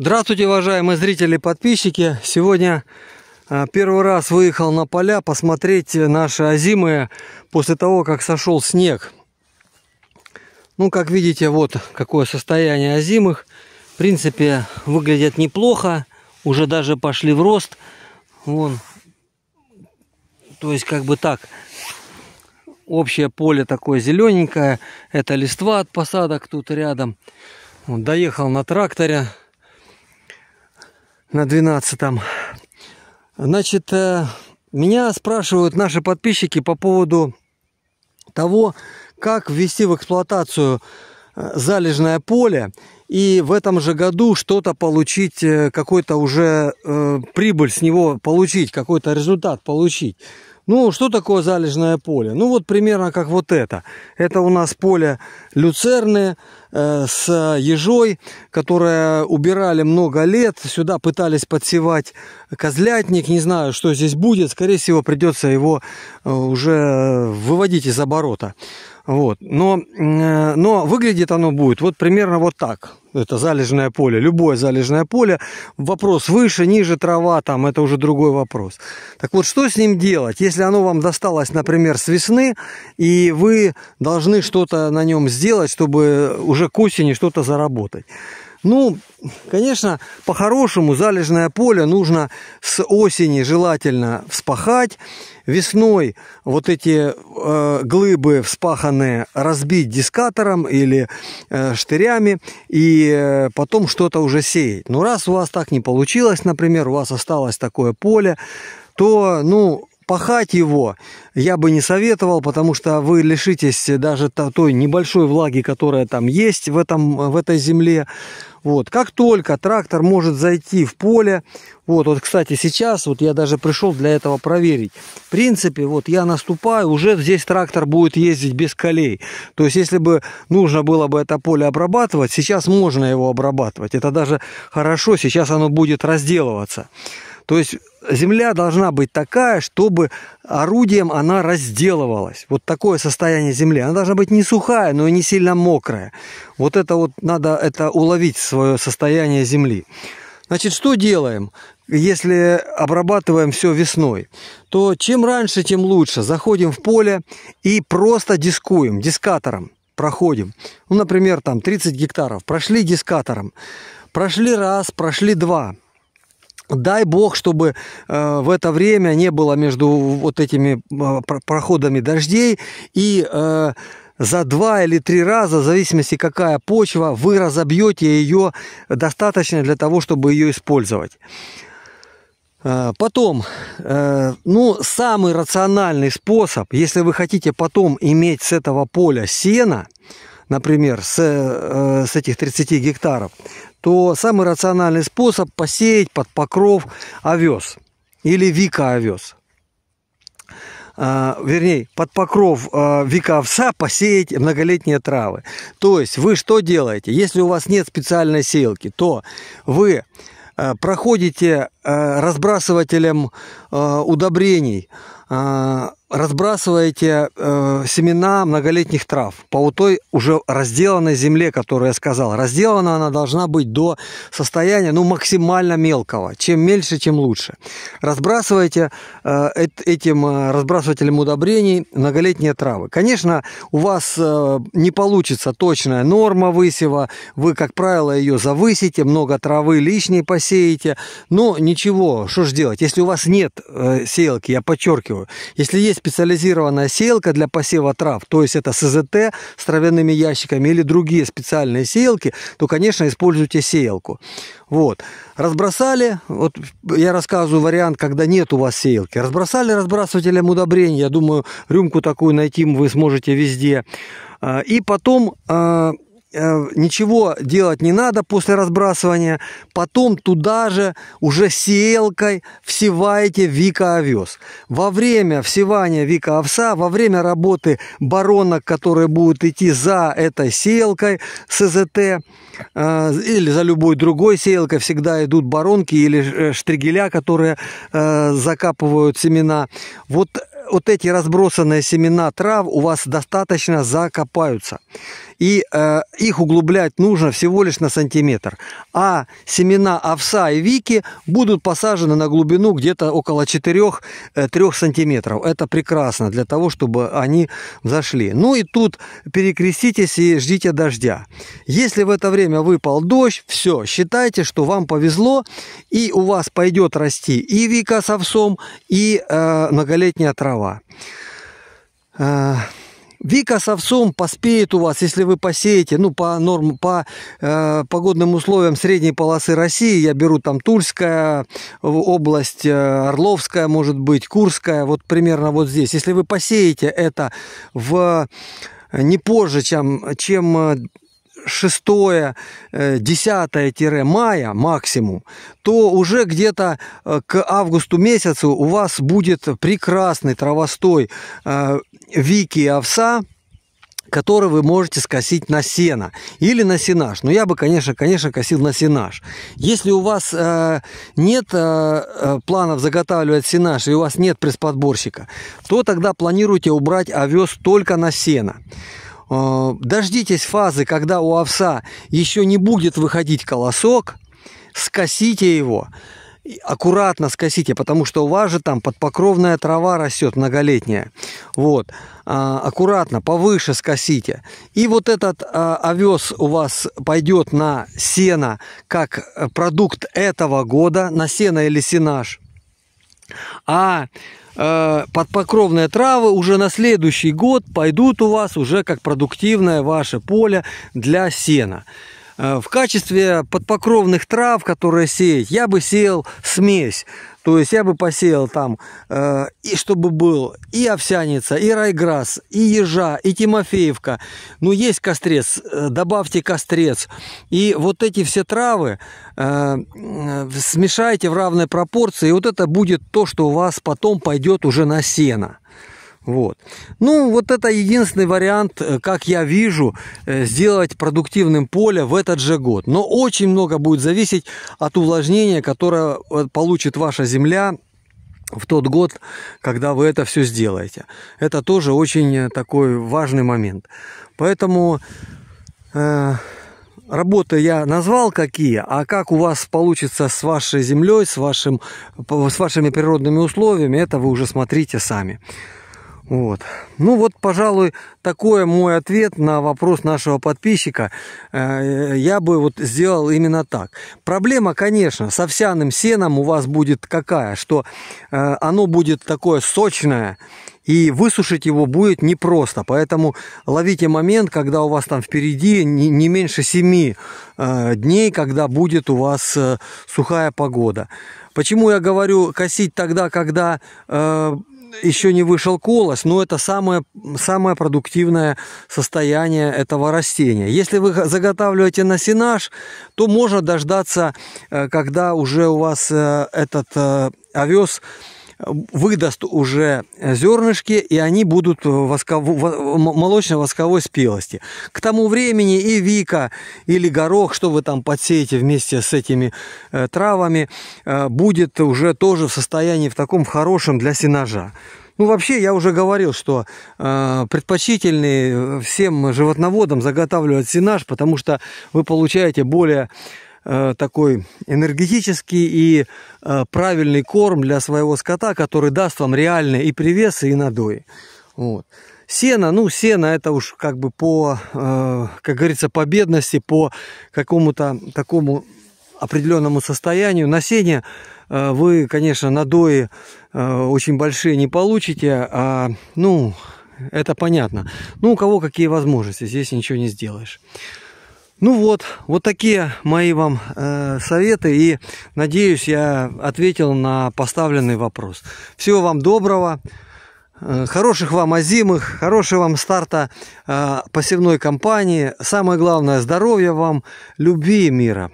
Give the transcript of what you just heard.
Здравствуйте, уважаемые зрители и подписчики! Сегодня а, первый раз выехал на поля посмотреть наши озимые после того, как сошел снег. Ну, как видите, вот какое состояние озимых. В принципе, выглядят неплохо, уже даже пошли в рост. Вон. То есть, как бы так, общее поле такое зелененькое. Это листва от посадок тут рядом. Вот, доехал на тракторе на 12-м. Значит, э, меня спрашивают наши подписчики по поводу того, как ввести в эксплуатацию э, залежное поле и в этом же году что-то получить, э, какой-то уже э, прибыль с него получить, какой-то результат получить. Ну, что такое залежное поле? Ну, вот примерно как вот это. Это у нас поле люцерны э, с ежой, которое убирали много лет. Сюда пытались подсевать козлятник. Не знаю, что здесь будет. Скорее всего, придется его э, уже выводить из оборота. Вот. Но, э, но выглядит оно будет вот примерно вот так это залежное поле, любое залежное поле. Вопрос выше, ниже трава, там это уже другой вопрос. Так вот, что с ним делать, если оно вам досталось, например, с весны, и вы должны что-то на нем сделать, чтобы уже к осени что-то заработать? Ну, конечно, по-хорошему залежное поле нужно с осени желательно вспахать, весной вот эти э, глыбы вспаханные разбить дискатором или э, штырями и и э, потом что-то уже сеять. Но ну, раз у вас так не получилось, например, у вас осталось такое поле, то, ну, пахать его я бы не советовал, потому что вы лишитесь даже той небольшой влаги, которая там есть в, этом, в этой земле. Вот, как только трактор может зайти в поле, вот, вот, кстати, сейчас, вот я даже пришел для этого проверить. В принципе, вот я наступаю, уже здесь трактор будет ездить без колей. То есть, если бы нужно было бы это поле обрабатывать, сейчас можно его обрабатывать. Это даже хорошо, сейчас оно будет разделываться. То есть земля должна быть такая, чтобы орудием она разделывалась. Вот такое состояние земли. Она должна быть не сухая, но и не сильно мокрая. Вот это вот надо это уловить свое состояние земли. Значит, что делаем, если обрабатываем все весной? То чем раньше, тем лучше. Заходим в поле и просто дискуем, дискатором проходим. Ну, например, там 30 гектаров. Прошли дискатором. Прошли раз, прошли два. Дай бог, чтобы э, в это время не было между вот этими э, проходами дождей и э, за два или три раза, в зависимости какая почва, вы разобьете ее достаточно для того, чтобы ее использовать. Э, потом, э, ну, самый рациональный способ, если вы хотите потом иметь с этого поля сена, например, с, э, с этих 30 гектаров, то самый рациональный способ посеять под покров овес или вика овес. Э, вернее, под покров э, а, века овса посеять многолетние травы. То есть вы что делаете? Если у вас нет специальной сеялки, то вы э, проходите Э, разбрасывателем э, удобрений, э, разбрасываете семена многолетних трав по той уже разделанной земле, которую я сказал. Разделана она должна быть до состояния ну, максимально мелкого. Чем меньше тем лучше. Разбрасываете этим разбрасывателем удобрений многолетние травы. Конечно, у вас не получится точная норма высева. Вы, как правило, ее завысите, много травы лишней посеете. Но ничего ничего, что ж делать, если у вас нет э, сеялки, я подчеркиваю, если есть специализированная сеялка для посева трав, то есть это СЗТ с травяными ящиками или другие специальные сеялки, то, конечно, используйте сеялку. Вот. Разбросали, вот я рассказываю вариант, когда нет у вас сеялки. Разбросали разбрасывателем удобрений, я думаю, рюмку такую найти вы сможете везде. А, и потом а, Э, ничего делать не надо после разбрасывания. Потом туда же уже сеялкой всеваете вика овес. Во время всевания вика овса, во время работы баронок, которые будут идти за этой сеялкой СЗТ э, или за любой другой сеялкой, всегда идут баронки или э, штригеля, которые э, закапывают семена. Вот вот эти разбросанные семена трав у вас достаточно закопаются. И э, их углублять нужно всего лишь на сантиметр. А семена овса и вики будут посажены на глубину где-то около 4-3 сантиметров. Это прекрасно для того, чтобы они зашли. Ну и тут перекреститесь и ждите дождя. Если в это время выпал дождь, все, считайте, что вам повезло. И у вас пойдет расти и вика с овсом, и э, многолетняя трава права. А, Вика совсом поспеет у вас, если вы посеете, ну, по норм, по э, погодным условиям средней полосы России, я беру там Тульская область, э, Орловская, может быть, Курская, вот примерно вот здесь. Если вы посеете это в не позже, чем, чем э, 6-10-мая э, максимум, то уже где-то э, к августу месяцу у вас будет прекрасный травостой э, вики и овса, который вы можете скосить на сено или на сенаж. Но ну, я бы, конечно, конечно, косил на сенаж. Если у вас э, нет э, планов заготавливать сенаж и у вас нет пресс-подборщика, то тогда планируйте убрать овес только на сено. Э, дождитесь фазы, когда у овса еще не будет выходить колосок, скосите его, аккуратно скосите, потому что у вас же там подпокровная трава растет многолетняя. Вот, а, аккуратно, повыше скосите. И вот этот а, овес у вас пойдет на сено как э, продукт этого года, на сено или сенаж – а э, подпокровные травы уже на следующий год пойдут у вас уже как продуктивное ваше поле для сена. Э, в качестве подпокровных трав, которые сеять, я бы сеял смесь то есть я бы посеял там, э, и чтобы был и овсяница, и райграсс, и ежа, и тимофеевка. Ну, есть кострец, э, добавьте кострец. И вот эти все травы э, э, смешайте в равной пропорции. И вот это будет то, что у вас потом пойдет уже на сено. Вот. Ну, вот это единственный вариант, э, как я вижу, э, сделать продуктивным поле в этот же год. Но очень много будет зависеть от увлажнения, которое э, получит ваша земля в тот год, когда вы это все сделаете. Это тоже очень такой важный момент. Поэтому... Э Работы я назвал какие, а как у вас получится с вашей землей, с, вашим, с вашими природными условиями, это вы уже смотрите сами. Вот. Ну вот, пожалуй, такой мой ответ на вопрос нашего подписчика. Э, я бы вот сделал именно так. Проблема, конечно, с овсяным сеном у вас будет какая, что э, оно будет такое сочное, и высушить его будет непросто. Поэтому ловите момент, когда у вас там впереди не, не меньше 7 э, дней, когда будет у вас сухая погода. Почему я говорю косить тогда, когда еще не вышел колос, но это самое, самое продуктивное состояние этого растения. Если вы заготавливаете насенаж, то можно дождаться, э, когда уже у вас э, этот э, овес выдаст уже зернышки, и они будут молочно-восковой спелости. К тому времени и вика, или горох, что вы там подсеете вместе с этими э, травами, э, будет уже тоже в состоянии в таком хорошем для сенажа. Ну, вообще, я уже говорил, что э, предпочтительнее э, всем животноводам заготавливать сенаж, потому что вы получаете более Э, такой энергетический и э, правильный корм для своего скота, который даст вам реальные и привесы, и надои. Вот. Сено, ну, сено это уж как бы по, э, как говорится, по бедности, по какому-то такому определенному состоянию. На сене вы, конечно, надои очень большие не получите, а, ну, это понятно. Ну, у кого какие возможности, здесь ничего не сделаешь. Ну вот, вот такие мои вам э, советы. И надеюсь, я ответил на поставленный вопрос. Всего вам доброго, э, хороших вам озимых, хорошего вам старта э, посевной кампании. Самое главное, здоровья вам, любви и мира.